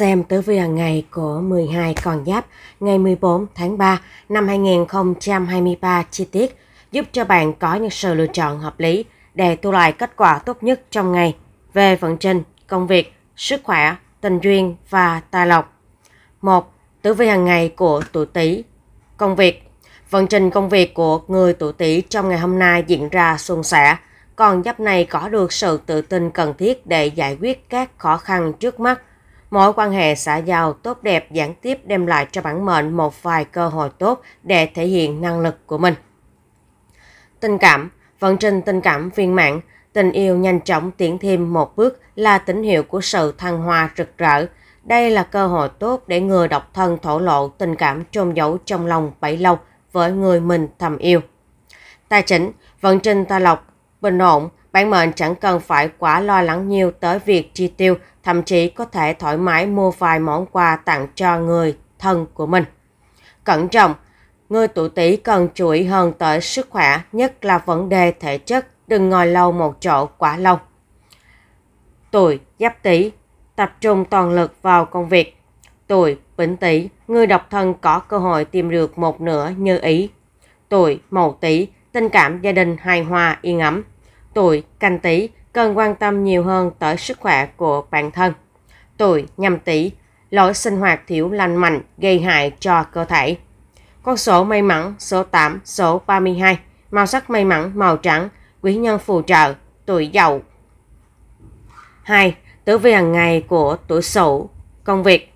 Xem tử vi hàng ngày của 12 con giáp ngày 14 tháng 3 năm 2023 chi tiết giúp cho bạn có những sự lựa chọn hợp lý để thu lại kết quả tốt nhất trong ngày về vận trình, công việc, sức khỏe, tình duyên và tài lộc. 1. Tử vi hàng ngày của tuổi Tý. Công việc. Vận trình công việc của người tuổi Tý trong ngày hôm nay diễn ra suôn sẻ. Con giáp này có được sự tự tin cần thiết để giải quyết các khó khăn trước mắt Mối quan hệ xã giao tốt đẹp gián tiếp đem lại cho bản mệnh một vài cơ hội tốt để thể hiện năng lực của mình. Tình cảm, vận trình tình cảm viên mãn, tình yêu nhanh chóng tiến thêm một bước là tín hiệu của sự thăng hoa rực rỡ. Đây là cơ hội tốt để người độc thân thổ lộ tình cảm trôn giấu trong lòng bấy lâu với người mình thầm yêu. Tài chính, vận trình tài lộc, bình ổn, bản mệnh chẳng cần phải quá lo lắng nhiều tới việc chi tiêu thậm chí có thể thoải mái mua vài món quà tặng cho người thân của mình. Cẩn trọng, người tuổi Tý cần chú ý hơn tới sức khỏe, nhất là vấn đề thể chất, đừng ngồi lâu một chỗ quá lâu. Tuổi Giáp Tý tập trung toàn lực vào công việc. Tuổi Bính Tý, người độc thân có cơ hội tìm được một nửa như ý. Tuổi Mậu Tý, tình cảm gia đình hài hòa yên ấm. Tuổi Canh Tý, cần quan tâm nhiều hơn tới sức khỏe của bản thân. Tuổi nhâm tý, lối sinh hoạt thiếu lành mạnh gây hại cho cơ thể. Con số may mắn số 8, số 32, màu sắc may mắn màu trắng, quý nhân phù trợ, tuổi giàu. 2. Tử vi hàng ngày của tuổi Sửu, công việc.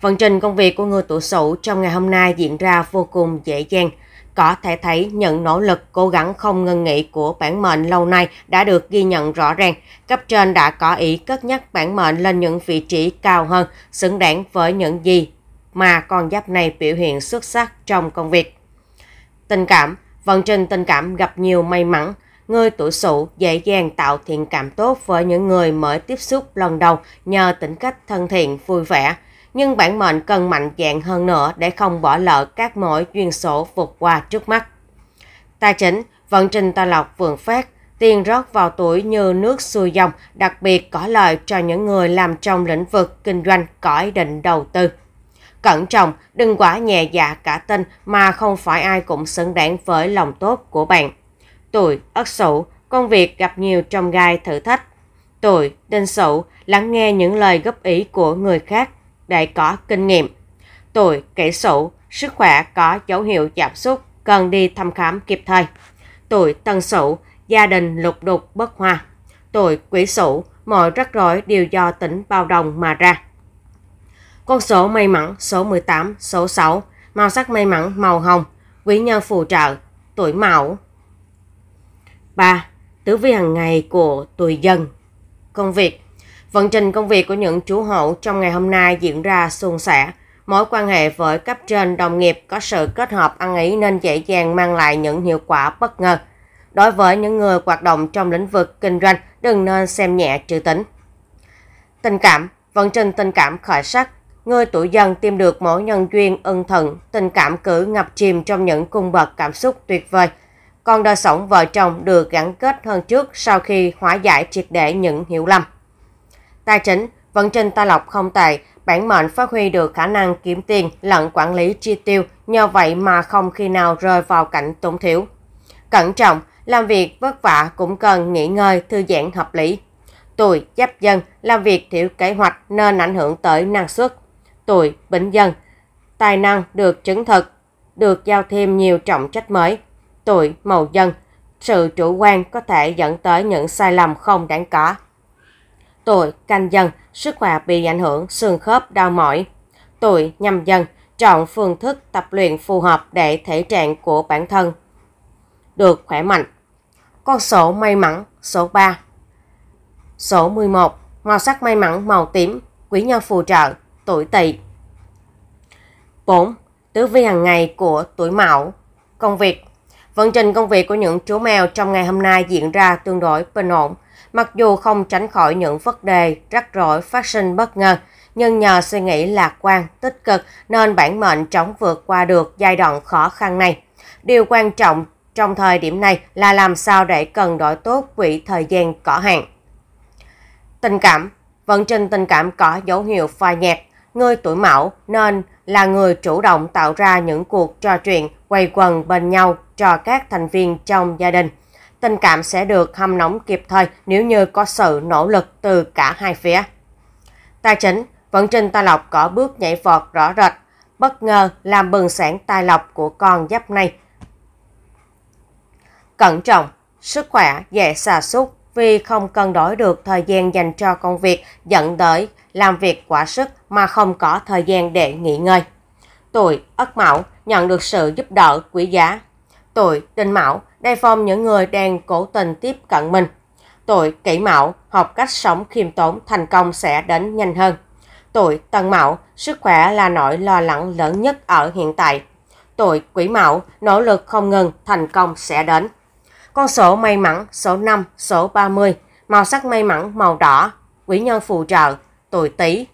Vận trình công việc của người tuổi Sửu trong ngày hôm nay diễn ra vô cùng dễ dàng có thể thấy những nỗ lực cố gắng không ngừng nghỉ của bản mệnh lâu nay đã được ghi nhận rõ ràng. Cấp trên đã có ý cất nhắc bản mệnh lên những vị trí cao hơn, xứng đáng với những gì mà con giáp này biểu hiện xuất sắc trong công việc. Tình cảm Vận trình tình cảm gặp nhiều may mắn, người tuổi sụ dễ dàng tạo thiện cảm tốt với những người mới tiếp xúc lần đầu nhờ tính cách thân thiện, vui vẻ nhưng bản mệnh cần mạnh dạn hơn nữa để không bỏ lỡ các mối duyên sổ vượt qua trước mắt. Tài chính, vận trình tài lộc vượng phát, tiền rót vào tuổi như nước xuôi dòng, đặc biệt có lợi cho những người làm trong lĩnh vực kinh doanh có ý định đầu tư. Cẩn trọng, đừng quá nhẹ dạ cả tin mà không phải ai cũng xứng đáng với lòng tốt của bạn. Tuổi Ất Sửu, công việc gặp nhiều trong gai thử thách. Tuổi Đinh Sửu, lắng nghe những lời góp ý của người khác để có kinh nghiệm. Tuổi kỷ sửu, sức khỏe có dấu hiệu giảm sút, cần đi thăm khám kịp thời. Tuổi tân sửu, gia đình lục đục bất hòa. Tuổi quý sửu, mọi rắc rối đều do tỉnh bao đồng mà ra. Con số may mắn số 18, số 6, màu sắc may mắn màu hồng, quý nhân phù trợ, tuổi mão. 3. Tứ vi hàng ngày của tuổi dân Công việc Vận trình công việc của những chú hậu trong ngày hôm nay diễn ra suôn sẻ. Mối quan hệ với cấp trên đồng nghiệp có sự kết hợp ăn ý nên dễ dàng mang lại những hiệu quả bất ngờ. Đối với những người hoạt động trong lĩnh vực kinh doanh, đừng nên xem nhẹ trừ tính. Tình cảm, vận trình tình cảm khởi sắc, người tuổi dần tìm được mối nhân duyên ân thần tình cảm cử ngập chìm trong những cung bậc cảm xúc tuyệt vời. Còn đời sống vợ chồng được gắn kết hơn trước sau khi hóa giải triệt để những hiểu lầm. Tài chính, vận trình ta lọc không tệ, bản mệnh phát huy được khả năng kiếm tiền lẫn quản lý chi tiêu, nhờ vậy mà không khi nào rơi vào cảnh tốn thiếu. Cẩn trọng, làm việc vất vả cũng cần nghỉ ngơi, thư giãn hợp lý. Tuổi giáp dân, làm việc thiếu kế hoạch nên ảnh hưởng tới năng suất. Tuổi bính dân, tài năng được chứng thực, được giao thêm nhiều trọng trách mới. Tuổi mậu dân, sự chủ quan có thể dẫn tới những sai lầm không đáng có. Tuổi canh dần, sức khỏe bị ảnh hưởng, xương khớp đau mỏi. Tuổi nhâm dần, chọn phương thức tập luyện phù hợp để thể trạng của bản thân. Được khỏe mạnh. Con sổ may mắn số 3 Số 11 Màu sắc may mắn màu tím Quý nhân phù trợ Tuổi tỵ 4. Tứ vi hàng ngày của tuổi mão Công việc Vận trình công việc của những chú mèo trong ngày hôm nay diễn ra tương đối bình ổn Mặc dù không tránh khỏi những vấn đề rắc rối phát sinh bất ngờ, nhưng nhờ suy nghĩ lạc quan, tích cực nên bản mệnh chống vượt qua được giai đoạn khó khăn này. Điều quan trọng trong thời điểm này là làm sao để cần đổi tốt quỹ thời gian cỏ hạn. Tình cảm Vận trình tình cảm có dấu hiệu phai nhạt, người tuổi mão nên là người chủ động tạo ra những cuộc trò chuyện quay quần bên nhau cho các thành viên trong gia đình. Tình cảm sẽ được hâm nóng kịp thời nếu như có sự nỗ lực từ cả hai phía. Tài chính, vận trình Tài Lộc có bước nhảy vọt rõ rệt, bất ngờ làm bừng sáng Tài Lộc của con giáp này. Cẩn trọng, sức khỏe dễ xà xúc vì không cân đối được thời gian dành cho công việc dẫn tới làm việc quá sức mà không có thời gian để nghỉ ngơi. Tuổi Ất Mão nhận được sự giúp đỡ quý giá. Tuổi Đinh Mão đề phòng những người đang cố tình tiếp cận mình. Tuổi kỷ mão học cách sống khiêm tốn thành công sẽ đến nhanh hơn. Tuổi tân mão sức khỏe là nỗi lo lắng lớn nhất ở hiện tại. Tuổi quỷ mão nỗ lực không ngừng thành công sẽ đến. Con số may mắn số 5, số 30, màu sắc may mắn màu đỏ, quỷ nhân phù trợ, tuổi tý.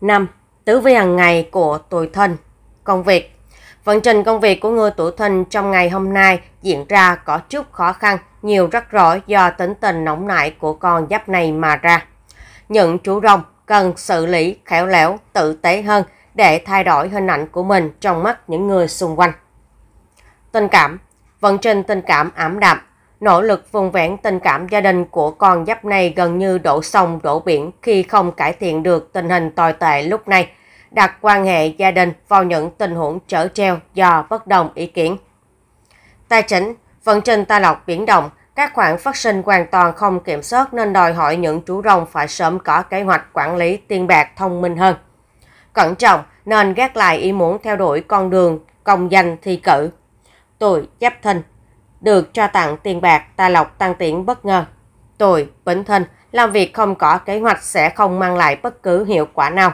5. Tứ vi hàng ngày của tuổi thân Công việc Vận trình công việc của người tuổi thìn trong ngày hôm nay diễn ra có chút khó khăn, nhiều rắc rối do tính tình nóng nảy của con giáp này mà ra. Những chú rồng cần xử lý khéo léo, tự tế hơn để thay đổi hình ảnh của mình trong mắt những người xung quanh. Tình cảm Vận trình tình cảm ảm đạm Nỗ lực vùng vẹn tình cảm gia đình của con giáp này gần như đổ sông đổ biển khi không cải thiện được tình hình tồi tệ lúc này đặt quan hệ gia đình vào những tình huống trở treo do bất đồng ý kiến. Tài chính, vận trình tài lộc biến động, các khoản phát sinh hoàn toàn không kiểm soát nên đòi hỏi những chú rồng phải sớm có kế hoạch quản lý tiền bạc thông minh hơn. Cẩn trọng nên gác lại ý muốn theo đuổi con đường công danh thi cử. Tuổi Giáp Thìn được cho tặng tiền bạc tài lộc tăng tiễn bất ngờ. Tuổi Bính Thìn làm việc không có kế hoạch sẽ không mang lại bất cứ hiệu quả nào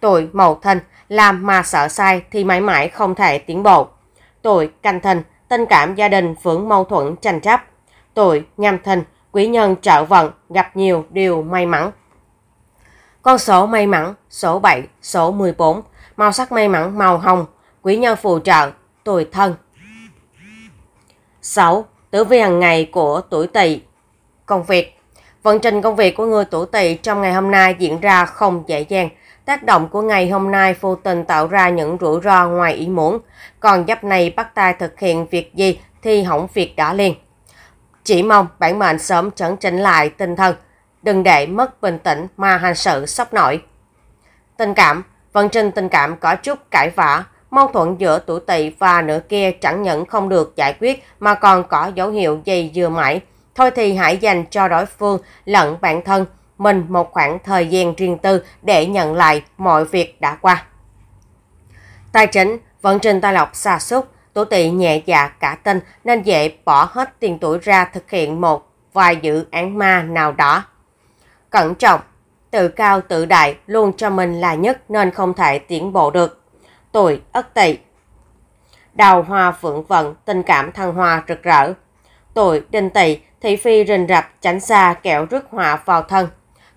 tuổi mậu thân làm mà sợ sai thì mãi mãi không thể tiến bộ. Tuổi canh thân tình cảm gia đình vướng mâu thuẫn tranh chấp. Tuổi nhâm thân quý nhân trợ vận gặp nhiều điều may mắn. Con số may mắn số 7, số 14, màu sắc may mắn màu hồng, quý nhân phù trợ, tuổi thân. 6. Tử vi hàng ngày của tuổi tỵ. Công việc Vận trình công việc của người tuổi tỵ trong ngày hôm nay diễn ra không dễ dàng. Tác động của ngày hôm nay vô tình tạo ra những rủi ro ngoài ý muốn. Còn giáp này bắt tay thực hiện việc gì thì hỏng việc đã liền. Chỉ mong bản mệnh sớm chấn chỉnh lại tinh thần, đừng để mất bình tĩnh mà hành sự sốc nổi. Tình cảm, vận trình tình cảm có chút cãi vã, mâu thuẫn giữa tuổi tỵ và nửa kia chẳng những không được giải quyết mà còn có dấu hiệu dày dừa mãi. Thôi thì hãy dành cho đối phương lẫn bản thân mình một khoảng thời gian riêng tư để nhận lại mọi việc đã qua. Tài chính, vẫn trên tài lộc xa xúc, tổ tỵ nhẹ dạ cả tin nên dễ bỏ hết tiền tuổi ra thực hiện một vài dự án ma nào đó. Cẩn trọng, tự cao tự đại luôn cho mình là nhất nên không thể tiến bộ được. Tuổi ất tỵ Đào hoa phượng vận, tình cảm thăng hoa rực rỡ. Tuổi đinh tỵ thị phi rình rập tránh xa kẹo rước họa vào thân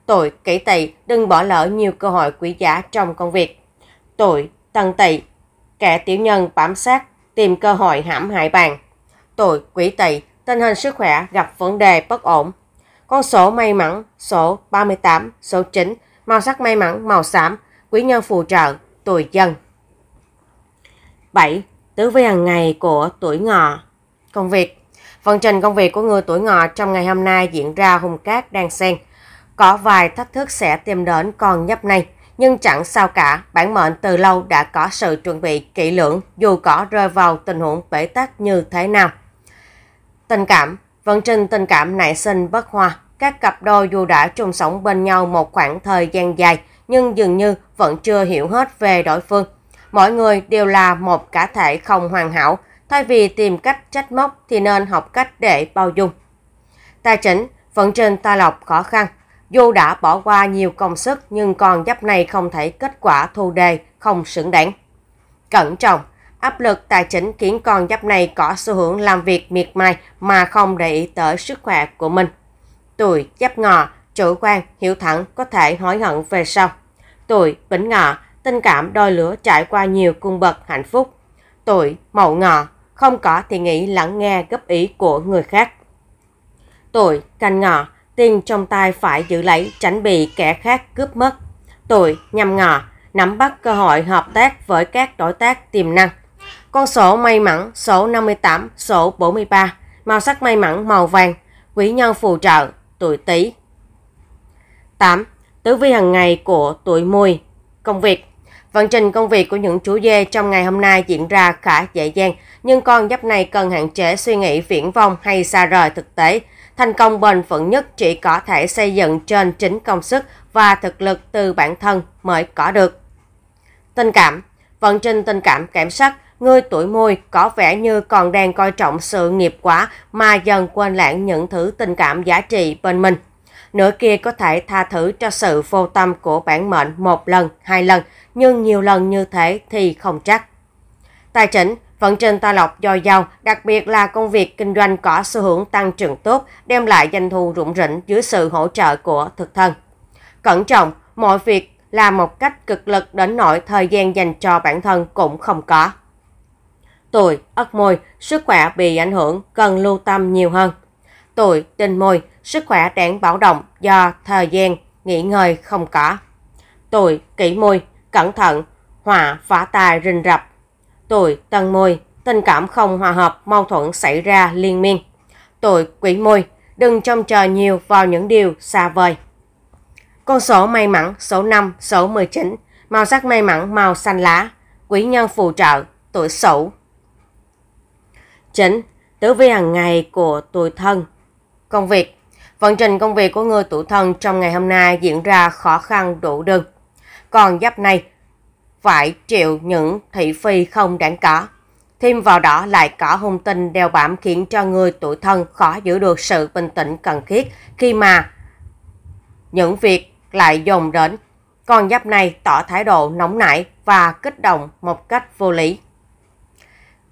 tội kỹ tỵ đừng bỏ lỡ nhiều cơ hội quý giá trong công việc. tội tần tỵ kẻ tiểu nhân bám sát, tìm cơ hội hãm hại bạn. tội quỷ tỵ tình hình sức khỏe gặp vấn đề bất ổn. Con sổ may mắn, số 38, số 9, màu sắc may mắn, màu xám, quý nhân phù trợ, tuổi dân. 7. Tứ vi hàng ngày của tuổi ngọ Công việc Phần trình công việc của người tuổi ngọ trong ngày hôm nay diễn ra hùng cát đang xen – có vài thách thức sẽ tìm đến con nhấp này, nhưng chẳng sao cả, bản mệnh từ lâu đã có sự chuẩn bị kỹ lưỡng dù có rơi vào tình huống bế tắc như thế nào. Tình cảm Vận trình tình cảm nảy sinh bất hòa, các cặp đôi dù đã chung sống bên nhau một khoảng thời gian dài nhưng dường như vẫn chưa hiểu hết về đối phương. Mọi người đều là một cá thể không hoàn hảo, thay vì tìm cách trách móc thì nên học cách để bao dung. Tài chính, vận trình tài lộc khó khăn, dù đã bỏ qua nhiều công sức nhưng con giáp này không thể kết quả thu đề, không xứng đáng. Cẩn trọng, áp lực tài chính khiến con giáp này có xu hướng làm việc miệt mài mà không để ý tới sức khỏe của mình. Tuổi giáp ngọ, chủ quan, hiểu thẳng có thể hối hận về sau. Tuổi bính ngọ, tình cảm đôi lửa trải qua nhiều cung bậc hạnh phúc. Tuổi mậu ngọ, không có thì nghĩ lắng nghe góp ý của người khác. Tuổi canh ngọ, tiền trong tay phải giữ lấy tránh bị kẻ khác cướp mất. Tuổi nhằm ngò nắm bắt cơ hội hợp tác với các đối tác tiềm năng. Con số may mắn số 58, số 43, màu sắc may mắn màu vàng, quý nhân phù trợ, tuổi Tý. 8. Tứ vi hàng ngày của tuổi Mùi. Công việc Vận trình công việc của những chú dê trong ngày hôm nay diễn ra khá dễ dàng, nhưng con giáp này cần hạn chế suy nghĩ viễn vông hay xa rời thực tế. Thành công bền vững nhất chỉ có thể xây dựng trên chính công sức và thực lực từ bản thân mới có được. Tình cảm Vận trình tình cảm kém sắc, người tuổi mùi có vẻ như còn đang coi trọng sự nghiệp quá mà dần quên lãng những thứ tình cảm giá trị bên mình. Nửa kia có thể tha thứ cho sự vô tâm của bản mệnh một lần, hai lần, nhưng nhiều lần như thế thì không chắc. Tài chính Vận trình tài lộc do dào, đặc biệt là công việc kinh doanh có xu hướng tăng trưởng tốt, đem lại doanh thu rủng rỉnh dưới sự hỗ trợ của thực thân. Cẩn trọng, mọi việc là một cách cực lực đến nỗi thời gian dành cho bản thân cũng không có. Tuổi, ất môi, sức khỏe bị ảnh hưởng, cần lưu tâm nhiều hơn. Tuổi, tinh môi, sức khỏe đáng bảo động do thời gian, nghỉ ngơi không có. Tuổi, kỷ môi, cẩn thận, họa phá tài rình rập Tuổi Tân mùi tình cảm không hòa hợp, mâu thuẫn xảy ra liên miên. Tuổi Quỷ mùi đừng trông chờ nhiều vào những điều xa vời. Con số may mắn số 5, số 19, màu sắc may mắn màu xanh lá, quý nhân phù trợ, tuổi Sửu. Chính, tử vi hàng ngày của tuổi thân. Công việc Vận trình công việc của người tuổi thân trong ngày hôm nay diễn ra khó khăn đủ đường. Còn giáp này, phải chịu những thị phi không đáng có. Thêm vào đó lại có hung tinh đeo bám khiến cho người tuổi thân khó giữ được sự bình tĩnh cần thiết khi mà những việc lại dồn đến. Con giáp này tỏ thái độ nóng nảy và kích động một cách vô lý.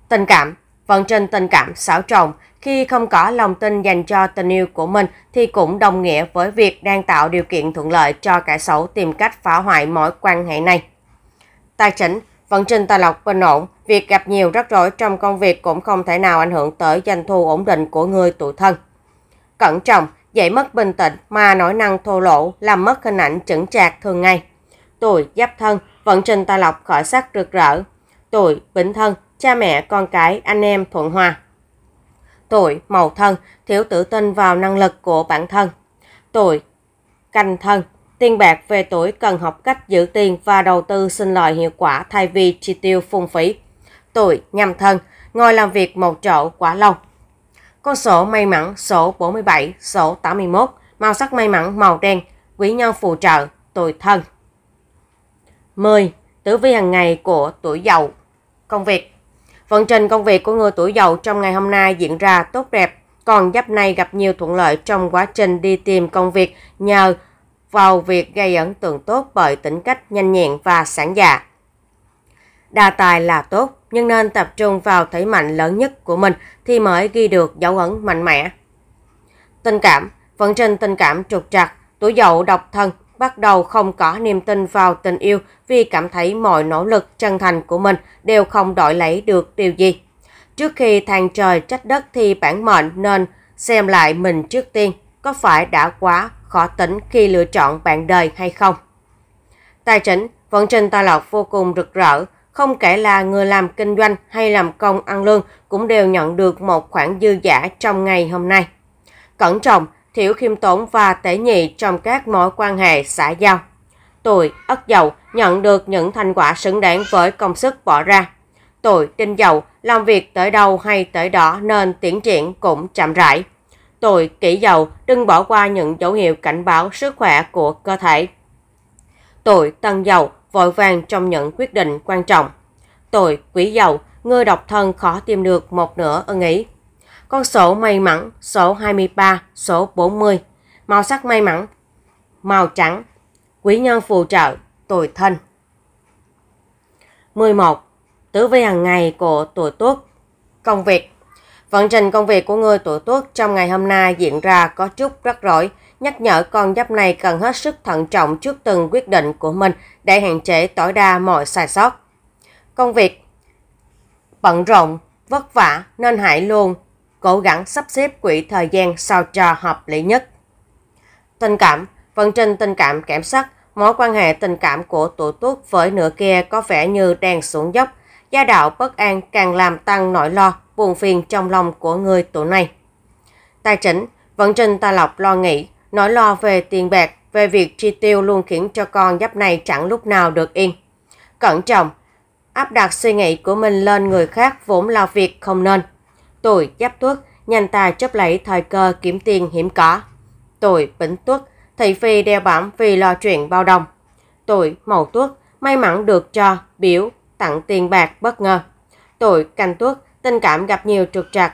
Tình cảm Vận trình tình cảm xảo trộn khi không có lòng tin dành cho tình yêu của mình thì cũng đồng nghĩa với việc đang tạo điều kiện thuận lợi cho cả xấu tìm cách phá hoại mối quan hệ này tài chính, vận trình tài lộc bình ổn, việc gặp nhiều rắc rối trong công việc cũng không thể nào ảnh hưởng tới doanh thu ổn định của người tuổi thân. Cẩn trọng, dễ mất bình tĩnh mà nỗi năng thô lỗ làm mất hình ảnh chững chạc thường ngày. Tuổi giáp thân, vận trình tài lộc khởi sắc rực rỡ. Tuổi bính thân, cha mẹ, con cái, anh em thuận hòa. Tuổi mậu thân, thiếu tự tin vào năng lực của bản thân. Tuổi canh thân, Tiền bạc về tuổi cần học cách giữ tiền và đầu tư sinh lời hiệu quả thay vì chi tiêu phung phí. Tuổi nhâm thân, ngồi làm việc một chỗ quá lâu. Con số may mắn số 47, số 81, màu sắc may mắn màu đen, quý nhân phù trợ, tuổi thân. 10. Tử vi hàng ngày của tuổi giàu Công việc Vận trình công việc của người tuổi giàu trong ngày hôm nay diễn ra tốt đẹp, còn giáp này gặp nhiều thuận lợi trong quá trình đi tìm công việc nhờ vào việc gây ấn tượng tốt bởi tính cách nhanh nhẹn và sẵn dạ. Đa tài là tốt, nhưng nên tập trung vào thế mạnh lớn nhất của mình thì mới ghi được dấu ấn mạnh mẽ. Tình cảm, vận trình tình cảm trục trặc, tuổi dậu độc thân, bắt đầu không có niềm tin vào tình yêu vì cảm thấy mọi nỗ lực chân thành của mình đều không đổi lấy được điều gì. Trước khi thang trời trách đất thì bản mệnh nên xem lại mình trước tiên, có phải đã quá khó tính khi lựa chọn bạn đời hay không. Tài chính, vận trình Tài Lộc vô cùng rực rỡ, không kể là người làm kinh doanh hay làm công ăn lương cũng đều nhận được một khoản dư giả trong ngày hôm nay. Cẩn trọng, thiểu khiêm tốn và tế nhị trong các mối quan hệ xã giao. Tuổi Ất Dậu nhận được những thành quả xứng đáng với công sức bỏ ra. Tuổi Đinh Dậu làm việc tới đâu hay tới đó nên tiến triển cũng chậm rãi. Tôi kỹ dầu đừng bỏ qua những dấu hiệu cảnh báo sức khỏe của cơ thể. Tôi tân dầu vội vàng trong những quyết định quan trọng. Tôi quý dầu, người độc thân khó tìm được một nửa ưng ý. Con số may mắn số 23, số 40. Màu sắc may mắn, màu trắng. Quý nhân phù trợ, tuổi thân. 11. Tử vi hàng ngày của tuổi tuất. Công việc Vận trình công việc của người tuổi tuất trong ngày hôm nay diễn ra có chút rắc rối, nhắc nhở con giáp này cần hết sức thận trọng trước từng quyết định của mình để hạn chế tối đa mọi sai sót. Công việc bận rộn, vất vả nên hãy luôn cố gắng sắp xếp quỹ thời gian sao cho hợp lý nhất. Tình cảm, vận trình tình cảm kém sắc, mối quan hệ tình cảm của tuổi tuất với nửa kia có vẻ như đang xuống dốc, gia đạo bất an càng làm tăng nỗi lo buồn phiền trong lòng của người tuổi này. Tài chính, vận Trình Tài Lộc lo nghĩ, nỗi lo về tiền bạc, về việc chi tiêu luôn khiến cho con giáp này chẳng lúc nào được yên. Cẩn trọng, áp đặt suy nghĩ của mình lên người khác vốn là việc không nên. Tuổi giáp tuất nhanh tài chấp lấy thời cơ kiếm tiền hiểm có. Tuổi bính tuất thị phi đeo bám vì lo chuyện bao đồng. Tuổi mậu tuất may mắn được cho, biểu, tặng tiền bạc bất ngờ. Tuổi canh tuất tình cảm gặp nhiều trục trặc.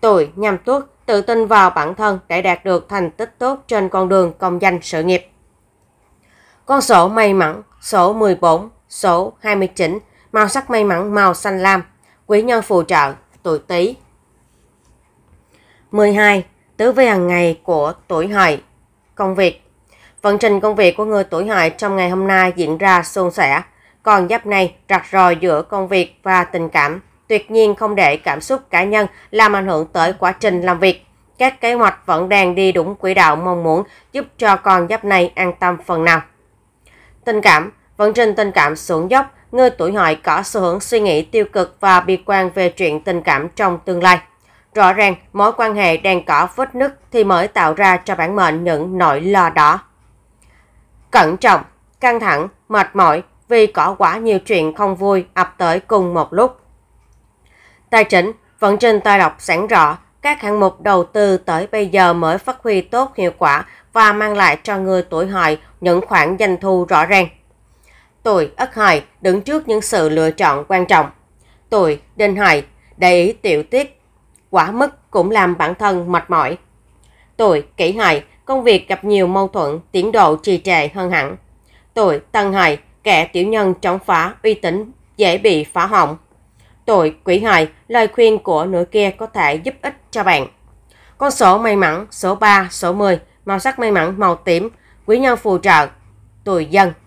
tuổi nhằm Tuất, tự tin vào bản thân để đạt được thành tích tốt trên con đường công danh sự nghiệp. Con sổ may mắn, số 14, sổ 29, màu sắc may mắn màu xanh lam, quý nhân phù trợ, tuổi Tý. 12. Tứ vi hàng ngày của tuổi hợi. Công việc. Vận trình công việc của người tuổi hợi trong ngày hôm nay diễn ra suôn sẻ, còn giáp này rạch ròi giữa công việc và tình cảm tuyệt nhiên không để cảm xúc cá nhân làm ảnh hưởng tới quá trình làm việc. Các kế hoạch vẫn đang đi đúng quỹ đạo mong muốn giúp cho con giáp này an tâm phần nào. Tình cảm Vận trình tình cảm xuống dốc, người tuổi hợi có xu hướng suy nghĩ tiêu cực và bi quan về chuyện tình cảm trong tương lai. Rõ ràng, mối quan hệ đang có vết nứt thì mới tạo ra cho bản mệnh những nỗi lo đó. Cẩn trọng, căng thẳng, mệt mỏi vì có quá nhiều chuyện không vui ập tới cùng một lúc. Tài chính, vận trình tài độc sẵn rõ, các hạng mục đầu tư tới bây giờ mới phát huy tốt hiệu quả và mang lại cho người tuổi hợi những khoản doanh thu rõ ràng. Tuổi Ất Hợi đứng trước những sự lựa chọn quan trọng. Tuổi Đinh Hợi để ý tiểu tiết, quả mức cũng làm bản thân mệt mỏi. Tuổi Kỷ Hợi công việc gặp nhiều mâu thuẫn, tiến độ trì trệ hơn hẳn. Tuổi Tân Hợi kẻ tiểu nhân chống phá uy tín dễ bị phá hỏng tội quỷ hại lời khuyên của nửa kia có thể giúp ích cho bạn. Con số may mắn số 3, số 10, màu sắc may mắn màu tím, quý nhân phù trợ, tuổi dân